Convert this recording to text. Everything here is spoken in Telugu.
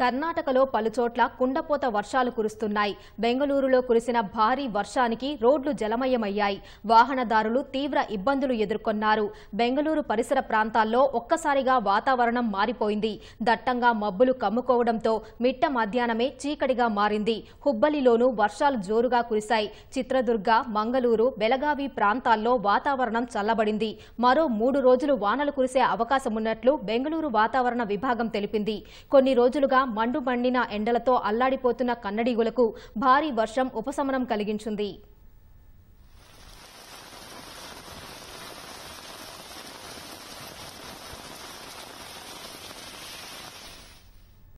కర్ణాటకలో పలుచోట్ల కుండపోత వర్షాలు కురుస్తున్నాయి బెంగళూరులో కురిసిన భారీ వర్షానికి రోడ్లు జలమయమయ్యాయి వాహనదారులు తీవ్ర ఇబ్బందులు ఎదుర్కొన్నారు బెంగళూరు పరిసర ప్రాంతాల్లో ఒక్కసారిగా వాతావరణం మారిపోయింది దట్టంగా మబ్బులు కమ్ముకోవడంతో మిట్ట మధ్యాహ్నమే చీకటిగా మారింది హుబ్బలిలోనూ వర్షాలు జోరుగా కురిశాయి చిత్రదుర్గ మంగళూరు బెలగావి ప్రాంతాల్లో వాతావరణం చల్లబడింది మరో మూడు రోజులు వానలు కురిసే అవకాశమున్నట్లు బెంగళూరు వాతావరణ విభాగం తెలిపింది కొన్ని రోజులుగా మండు మండిన ఎండలతో అల్లాడిపోతున్న కన్నడీగులకు భారీ వర్షం ఉపశమనం కలిగించింది